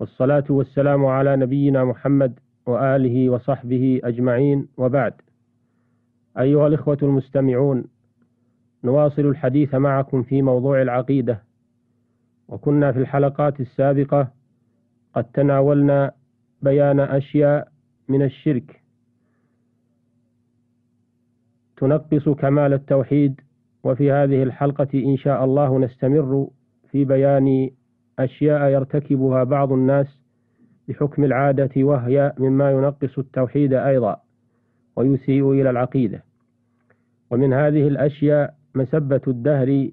والصلاة والسلام على نبينا محمد وآله وصحبه أجمعين وبعد أيها الإخوة المستمعون نواصل الحديث معكم في موضوع العقيدة وكنا في الحلقات السابقة قد تناولنا بيان أشياء من الشرك تنقص كمال التوحيد وفي هذه الحلقة إن شاء الله نستمر في بيان أشياء يرتكبها بعض الناس بحكم العادة وهي مما ينقص التوحيد أيضا ويسيء إلى العقيدة ومن هذه الأشياء مسبة الدهر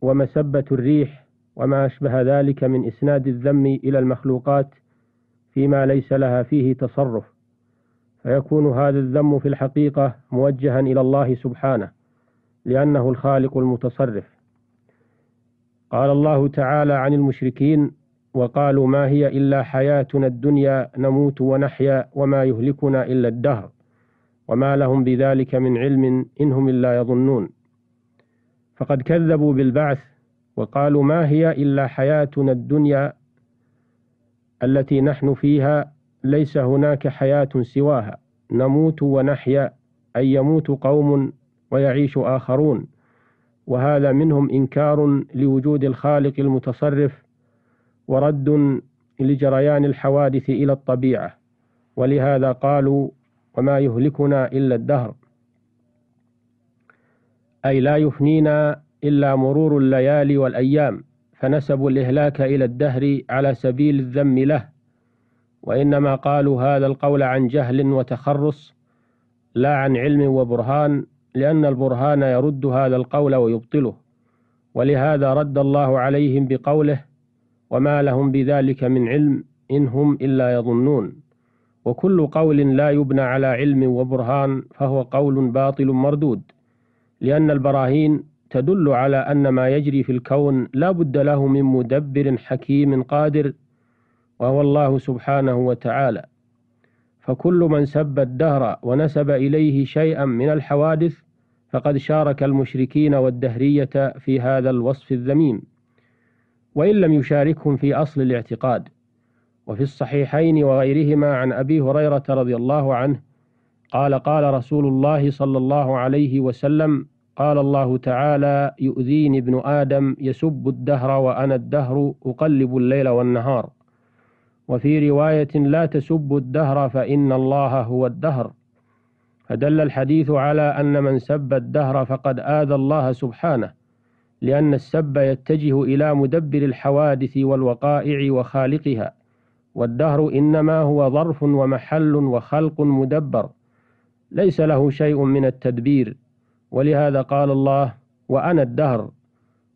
ومسبة الريح وما أشبه ذلك من إسناد الذم إلى المخلوقات فيما ليس لها فيه تصرف فيكون هذا الذم في الحقيقة موجها إلى الله سبحانه لأنه الخالق المتصرف قال الله تعالى عن المشركين وقالوا ما هي الا حياتنا الدنيا نموت ونحيا وما يهلكنا الا الدهر وما لهم بذلك من علم ان هم الا يظنون فقد كذبوا بالبعث وقالوا ما هي الا حياتنا الدنيا التي نحن فيها ليس هناك حياه سواها نموت ونحيا اي يموت قوم ويعيش اخرون وهذا منهم إنكار لوجود الخالق المتصرف ورد لجريان الحوادث إلى الطبيعة ولهذا قالوا وما يهلكنا إلا الدهر أي لا يفنينا إلا مرور الليالي والأيام فنسبوا الإهلاك إلى الدهر على سبيل الذم له وإنما قالوا هذا القول عن جهل وتخرص لا عن علم وبرهان لأن البرهان يرد هذا القول ويبطله ولهذا رد الله عليهم بقوله وما لهم بذلك من علم إن هم إلا يظنون وكل قول لا يبنى على علم وبرهان فهو قول باطل مردود لأن البراهين تدل على أن ما يجري في الكون لا بد له من مدبر حكيم قادر وهو الله سبحانه وتعالى فكل من سب الدهر ونسب إليه شيئا من الحوادث فقد شارك المشركين والدهرية في هذا الوصف الذميم وإن لم يشاركهم في أصل الاعتقاد وفي الصحيحين وغيرهما عن أبي هريرة رضي الله عنه قال قال رسول الله صلى الله عليه وسلم قال الله تعالى يؤذيني ابن آدم يسب الدهر وأنا الدهر أقلب الليل والنهار وفي رواية لا تسبوا الدهر فإن الله هو الدهر فدل الحديث على أن من سب الدهر فقد آذى الله سبحانه لأن السب يتجه إلى مدبر الحوادث والوقائع وخالقها والدهر إنما هو ظرف ومحل وخلق مدبر ليس له شيء من التدبير ولهذا قال الله وأنا الدهر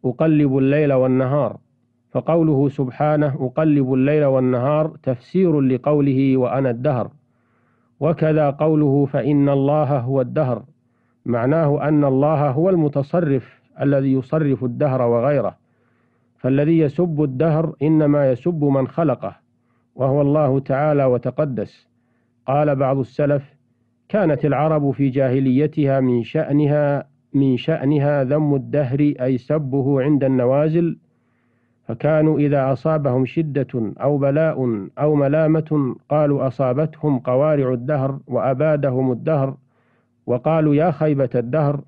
أقلب الليل والنهار فقوله سبحانه أقلب الليل والنهار تفسير لقوله وأنا الدهر وكذا قوله فإن الله هو الدهر معناه أن الله هو المتصرف الذي يصرف الدهر وغيره فالذي يسب الدهر إنما يسب من خلقه وهو الله تعالى وتقدس قال بعض السلف كانت العرب في جاهليتها من شأنها من شأنها ذم الدهر أي سبه عند النوازل فكانوا إذا أصابهم شدة أو بلاء أو ملامة قالوا أصابتهم قوارع الدهر وأبادهم الدهر وقالوا يا خيبة الدهر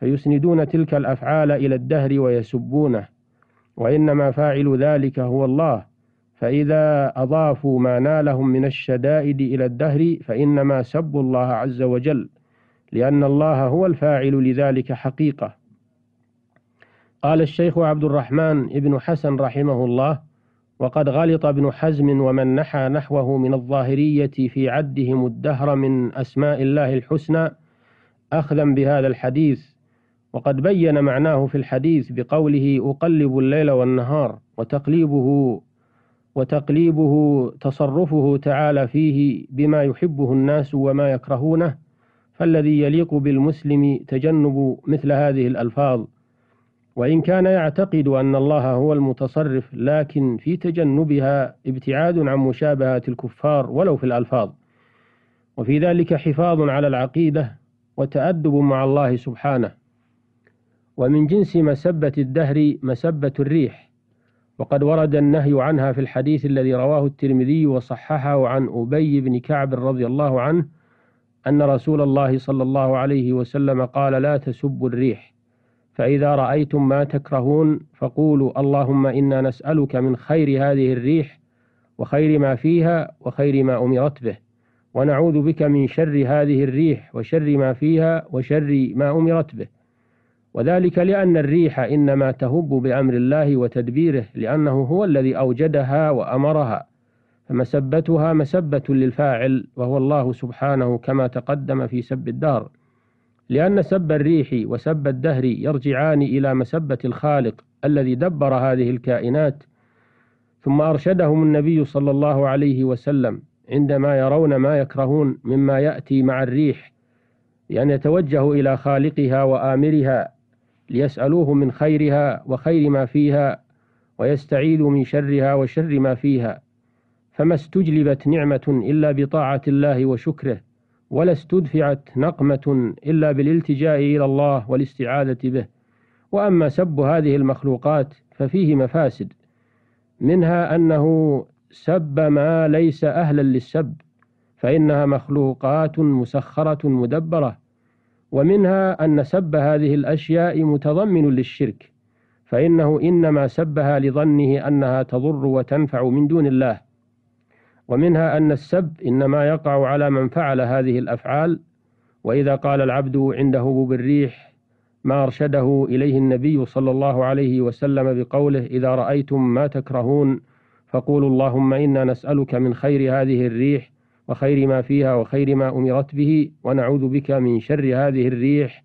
فيسندون تلك الأفعال إلى الدهر ويسبونه وإنما فاعل ذلك هو الله فإذا أضافوا ما نالهم من الشدائد إلى الدهر فإنما سبوا الله عز وجل لأن الله هو الفاعل لذلك حقيقة قال الشيخ عبد الرحمن ابن حسن رحمه الله وقد غلط ابن حزم ومن نحى نحوه من الظاهرية في عدهم الدهر من أسماء الله الحسنى أخذا بهذا الحديث وقد بين معناه في الحديث بقوله أقلب الليل والنهار وتقليبه وتقليبه تصرفه تعالى فيه بما يحبه الناس وما يكرهونه فالذي يليق بالمسلم تجنب مثل هذه الألفاظ وإن كان يعتقد أن الله هو المتصرف لكن في تجنبها ابتعاد عن مشابهة الكفار ولو في الألفاظ وفي ذلك حفاظ على العقيدة وتأدب مع الله سبحانه ومن جنس مسبة الدهر مسبة الريح وقد ورد النهي عنها في الحديث الذي رواه الترمذي وصححه عن أبي بن كعب رضي الله عنه أن رسول الله صلى الله عليه وسلم قال لا تسبوا الريح فإذا رأيتم ما تكرهون فقولوا اللهم إنا نسألك من خير هذه الريح وخير ما فيها وخير ما أمرت به ونعوذ بك من شر هذه الريح وشر ما فيها وشر ما أمرت به وذلك لأن الريح إنما تهب بأمر الله وتدبيره لأنه هو الذي أوجدها وأمرها فمسبتها مسبة للفاعل وهو الله سبحانه كما تقدم في سب الدار لأن سب الريح وسب الدهر يرجعان إلى مسبة الخالق الذي دبر هذه الكائنات ثم أرشدهم النبي صلى الله عليه وسلم عندما يرون ما يكرهون مما يأتي مع الريح بأن يتوجهوا إلى خالقها وآمرها ليسألوه من خيرها وخير ما فيها ويستعيذوا من شرها وشر ما فيها فما استجلبت نعمة إلا بطاعة الله وشكره ولا استدفعت نقمة إلا بالالتجاء إلى الله والاستعاذة به وأما سب هذه المخلوقات ففيه مفاسد منها أنه سب ما ليس أهلا للسب فإنها مخلوقات مسخرة مدبرة ومنها أن سب هذه الأشياء متضمن للشرك فإنه إنما سبها لظنه أنها تضر وتنفع من دون الله ومنها أن السب إنما يقع على من فعل هذه الأفعال وإذا قال العبد عند هبوب الريح ما أرشده إليه النبي صلى الله عليه وسلم بقوله إذا رأيتم ما تكرهون فقولوا اللهم إنا نسألك من خير هذه الريح وخير ما فيها وخير ما أمرت به ونعوذ بك من شر هذه الريح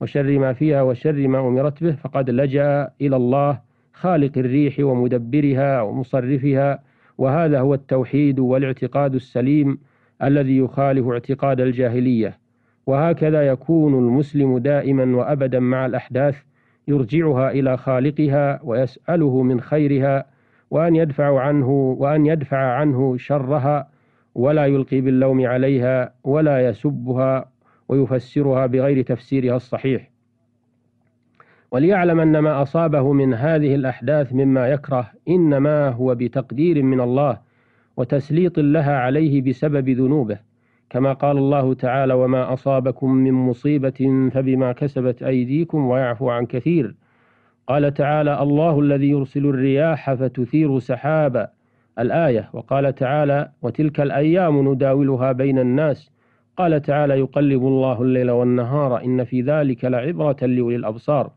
وشر ما فيها وشر ما أمرت به فقد لجأ إلى الله خالق الريح ومدبرها ومصرفها وهذا هو التوحيد والاعتقاد السليم الذي يخالف اعتقاد الجاهليه وهكذا يكون المسلم دائما وابدا مع الاحداث يرجعها الى خالقها ويساله من خيرها وان يدفع عنه وان يدفع عنه شرها ولا يلقي باللوم عليها ولا يسبها ويفسرها بغير تفسيرها الصحيح وليعلم أن ما أصابه من هذه الأحداث مما يكره إنما هو بتقدير من الله وتسليط لها عليه بسبب ذنوبه كما قال الله تعالى وما أصابكم من مصيبة فبما كسبت أيديكم ويعفو عن كثير قال تعالى الله الذي يرسل الرياح فتثير سحابا الآية وقال تعالى وتلك الأيام نداولها بين الناس قال تعالى يقلب الله الليل والنهار إن في ذلك لعبرة لأولي الأبصار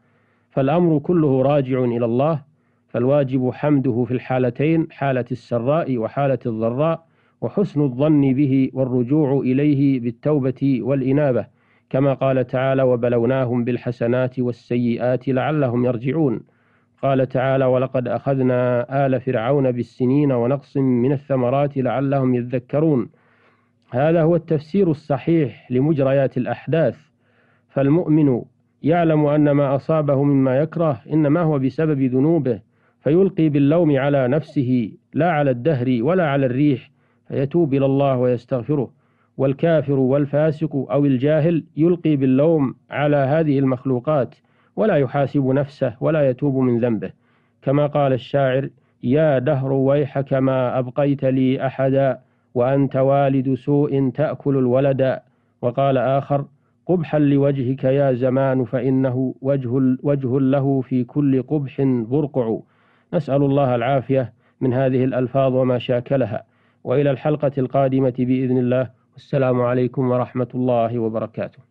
فالأمر كله راجع إلى الله فالواجب حمده في الحالتين حالة السراء وحالة الضراء وحسن الظن به والرجوع إليه بالتوبة والإنابة كما قال تعالى وبلوناهم بالحسنات والسيئات لعلهم يرجعون قال تعالى ولقد أخذنا آل فرعون بالسنين ونقص من الثمرات لعلهم يذكرون هذا هو التفسير الصحيح لمجريات الأحداث فالمؤمن يعلم أن ما أصابه مما يكره إنما هو بسبب ذنوبه فيلقي باللوم على نفسه لا على الدهر ولا على الريح فيتوب إلى الله ويستغفره والكافر والفاسق أو الجاهل يلقي باللوم على هذه المخلوقات ولا يحاسب نفسه ولا يتوب من ذنبه كما قال الشاعر يا دهر ويحك ما أبقيت لي أحدا وأنت والد سوء تأكل الولدا وقال آخر قبحا لوجهك يا زمان فإنه وجه, وجه له في كل قبح برقع نسأل الله العافية من هذه الألفاظ وما شاكلها وإلى الحلقة القادمة بإذن الله والسلام عليكم ورحمة الله وبركاته